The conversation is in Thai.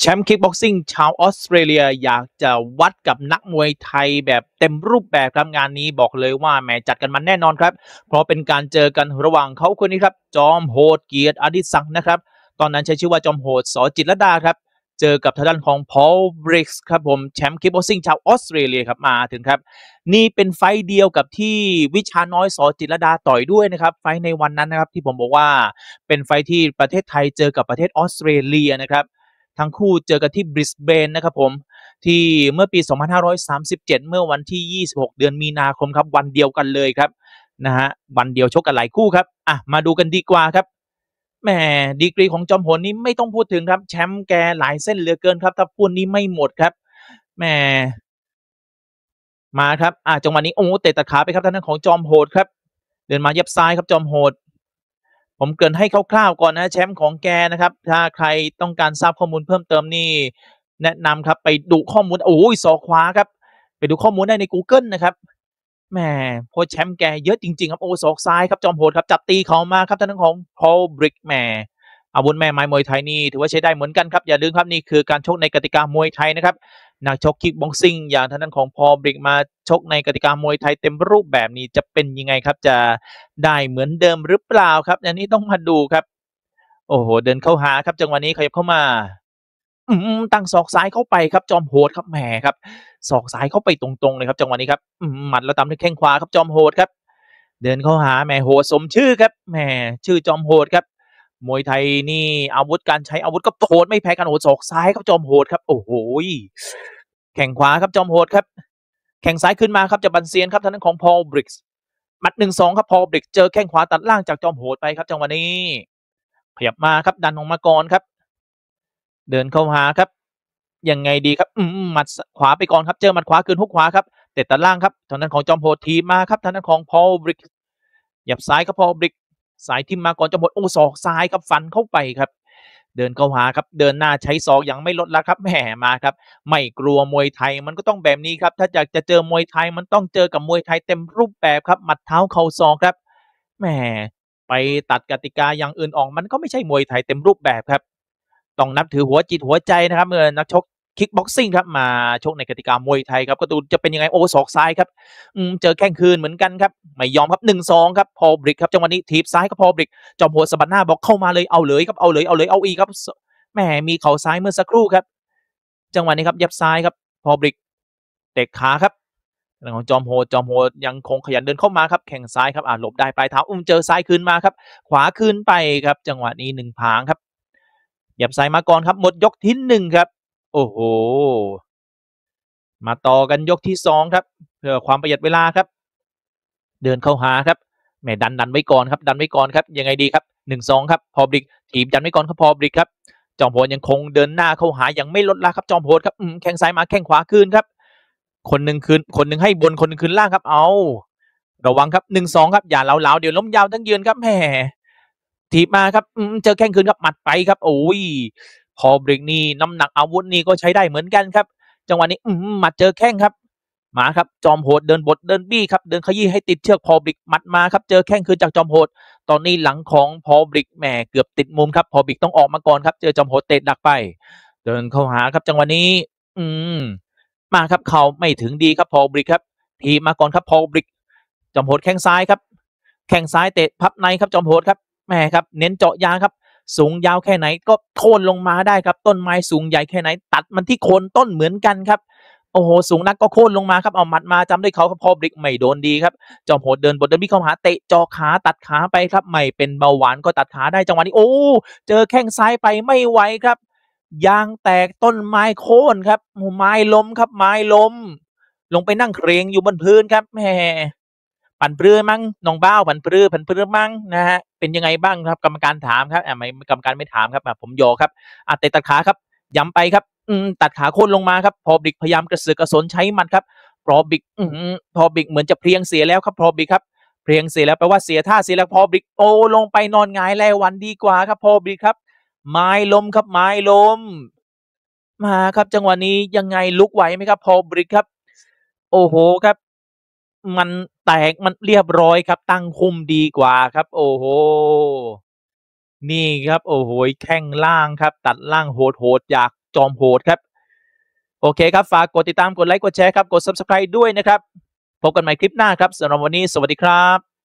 แชมป์คิกบ็อกซิ่งชาวออสเตรเลียอยากจะวัดกับนักมวยไทยแบบเต็มรูปแบบครับงานนี้บอกเลยว่าแหมจัดกันมันแน่นอนครับ เพราะเป็นการเจอกันระหว่างเขาคนนี้ครับจอมโหดเกียรติอดิศักดิ์นะครับตอนนั้นใช้ชื่อว่าจอมโหดสจิตรดาครับ เจอกับทางด้านของพอลบริกส์ครับผมแชมป์คิกบ็อกซิ่งชาวออสเตรเลียครับมาถึงครับนี่เป็นไฟเดียวกับที่วิชาน้อยสอจิตรดาต่อยด้วยนะครับ ไฟในวันนั้นนะครับ ที่ผมบอกว่า เป็นไฟที่ประเทศไทยเจอกับประเทศออสเตรเลียนะครับทั้งคู่เจอกัน ที่บริสเบนนะ ครับ ผม ที่เมื่อปี 2537 เมื่อวันที่ 26 เดือนมีนาคม ครับ วันเดียวกันเลยครับ นะ ฮะ วันเดียว ชกกัน หลายคู่ ครับ อ่ะ มาดูกันดีกว่าครับแหมดีกรีของจอมพลนี่ไม่ต้องพูดถึง ครับ แชมป์แกหลายเส้นเหลือเกิน ครับ ถ้าพูดนี้ไม่หมดครับแหมมาครับอ่ะจังหวะนี้โอ้เตะตะขาไปครับท่านของจอมโหดครับเดินมาเย็บซ้ายครับจอมโหดผมเกินให้คร่าวๆก่อนนะแชมป์ของแกนะครับ ถ้าใครต้องการทราบข้อมูลเพิ่มเติมนี่แนะนำครับไปดูข้อมูล โอ้ยสอขวาครับ ไปดูข้อมูลได้ใน Google นะครับแหมโพแชมป์แกเยอะจริง ๆ ครับ โอ้สอกซ้าย ครับ จอมโหดครับจับตีเขามาครับท่านของพอลบริกแหมอาวุธแม่ ไม้มวยไทย นี่ถือว่าใช้ได้เหมือนกันครับ อย่าลืมครับนี่คือการชกในกติกามวยไทยนะครับนักชกคิกบ็อกซิ่งอย่างท่านนั้นของ พอบริก มาชกในกติกามวยไทยเต็มรูปแบบนี้ จะเป็นยังไงครับ จะได้เหมือนเดิมหรือเปล่าครับอันนี้ต้องมาดูครับ โอ้โห เดินเข้าหาครับ จังหวะนี้ขยับเข้ามา อืมตั้งศอกซ้ายเข้าไปครับจอมโหดครับแหมครับศอกซ้ายเข้าไปตรงๆเลยครับ จังหวะนี้ครับหมัดแล้วตามด้วยแข้งขวาครับจอมโหดครับ เดินเข้าหาแหมโหดสมชื่อครับแหมชื่อจอมโหดครับมวยไทยนี่ อาวุธการใช้อาวุธก็โหดไม่แพ้กันโหดศอกซ้ายครับจอมโหดครับโอ้โห แข่งขวาครับจอมโหดครับ แข่งซ้ายขึ้นมาครับจะบันเซียนครับทานั้านของพอลบริกส์มัดหนึ่งสองครับพอลบริก เจอแข้งขวาตัดล่างจากจอมโหดไปครับจังหวะนี้ขยับมาครับดันออกมาก่อนครับ เดินเข้าหาครับยังไงดีครับอืมหมัดขวาไปก่อนครับเจอหมัดขวาคืนฮุกขวาครับเตะตัดล่างครับทานั้านของจอมโหดทีมาครับทานั้านของพอลบริกส์หยับซ้ายครับพอลบริกสายทิมมาก่อนจะหมดโอ้ศอกซ้ายครับฟันเข้าไปครับ เดินเข้าหาครับเดินหน้าใช้ศอกอย่างไม่ลดละครับ แหมมาครับ ไม่กลัวมวยไทยมันก็ต้องแบบนี้ ครับถ้าอยากจะเจอมวยไทยมันต้องเจอกับมวยไทยเต็มรูปแบบครับหมัดเท้าเข่าศอกครับแหมไปตัดกติกาอย่างอื่นออกมันก็ไม่ใช่มวยไทยเต็มรูปแบบครับต้องนับถือหัวจิตหัวใจนะครับเมื่อนักชกคิกบ็อกซิ่งครับมาชกในกติกามวยไทยครับก็ดูจะเป็นยังไงโอ้ศอกซ้ายครับเจอแข้งคืนเหมือนกันครับไม่ยอมครับหนึ่งสองครับพอบริกครับจังหวะนี้ทีบซ้ายก็พอบริกจอมโหดสะบัดหน้าบอกเข้ามาเลยเอาเลยครับเอาเลยเอาเลยเอาอีกครับแหมมีเข่าซ้ายเมื่อสักครู่ครับ จังหวะนี้ครับยับซ้ายครับพอบริกเตะขาครับงของจอมโหดจอมโหดยังคงขยันเดินเข้ามาครับ แข่งซ้ายครับอ่าหลบได้ปลายเท้าอุ้มเจอซ้ายคืนมาครับขวาคืนไปครับ จังหวะนี้หนึ่งผางครับหยับซ้ายมาก่อนครับหมดยกที่หนึ่งครับโอ้โห มาต่อกันยกที่สองครับเพื่อความประหยัดเวลาครับ เดินเข้าหาครับ แม่ดันดันไว้ก่อนครับ ดันไว้ก่อนครับ ยังไงดีครับหนึ่งสองครับพอบริกถีบดันไว้ก่อนครับพอบริกครับ จอมโพลยังคงเดินหน้าเข้าหาอย่างไม่ลดละครับจอมโพลครับแข้งซ้ายมาแข้งขวาคืนครับ คนหนึ่งคืน คนหนึ่งให้บนคนหนึ่งคืนล่างครับเอาระวังครับหนึ่งสองครับอย่าเหลาๆเดี๋ยวล้มยาวทั้งยืนครับแหมถีบมาครับเจอแข้งคืนครับหมัดไปครับ โอ้ยคอบริกนี่น้ำหนักอาวุธนี่ ก็ใช้ได้เหมือนกันครับ จังหวะนี้อืมมา เจอแข้งครับ มาครับจอมโหดเดินบดเดินบี้ครับเดินขยี้ให้ติดเชือกพอบริกมัดมาครับเจอแข้งคือจากจอมโหด ตอนนี้หลังของพอบริกแหมเกือบติดมุมครับ พอบริกต้องออกมาก่อนครับเจอจอมโหดเตะดักไป เดินเข้าหาครับจังหวะนี้ อืม มาครับเขาไม่ถึงดีครับพอบริกครับทีมาก่อนครับพอบริกจอมโหดแข้งซ้ายครับ แข้งซ้ายเตะพับในครับจอมโหดครับแหมครับ เน้นเจาะยางครับสูงยาวแค่ไหนก็โค่นลงมาได้ครับต้นไม้สูงใหญ่แค่ไหน ตัดมันที่โคนต้นเหมือนกันครับโอ้โหสูงนักก็โค่นลงมาครับเอาหมัดมาจำได้เขาครับพอบริกไม่โดนดีครับจอมโหดเดินบทเดินพี่เข้าหาเตะจอขาตัดขาไปครับไม่เป็นเบาหวานก็ตัดขาได้จังหวะนี้โอ้เจอแข้งซ้ายไปไม่ไหวครับ ยางแตกต้นไม้โค่นครับไม้ล้มครับไม้ล้ม ลงไปนั่งเครงอยู่บนพื้นครับแหมปันเพื่อมั้งน้องเบ้าปันเพื่อปันเพื่อมั้งนะฮะ เป็นยังไงบ้างครับ กรรมการถาม ครับอ่าไม่กรรมการไม่ถามครับผมยอครับอ่าเตะตัดขาครับย้ำไปครับ อืมตัดขาโค่นลงมาครับ พอบิกพยายามกระเสือกกระสนใช้มันครับพอบิกอืมพอบิกเหมือนจะเพียงเสียแล้วครับพอบิกครับเพียงเสียแล้วแปลว่าเสียท่าเสียแล้วพอบิกโอลงไปนอนงายแล้ววันดีกว่า ครับ พอบิกครับ ไม้ลมครับ ไม้ลมมาครับ จังหวะนี้ยังไงลุกไหวไหมครับ พอบิกครับ โอ้โหครับ มันแตกมันเรียบร้อยครับตั้งคุมดีกว่าครับโอ้โห นี่ครับโอ้โห แข้งล่างครับ ตัดล่างโหดโหดอยากจอมโหดครับ โอเคครับฝากกดติดตามกดไลค์กดแชร์ครับ กด subscribe ด้วยนะครับ พบกันใหม่คลิปหน้าครับสำหรับวันนี้สวัสดีครับ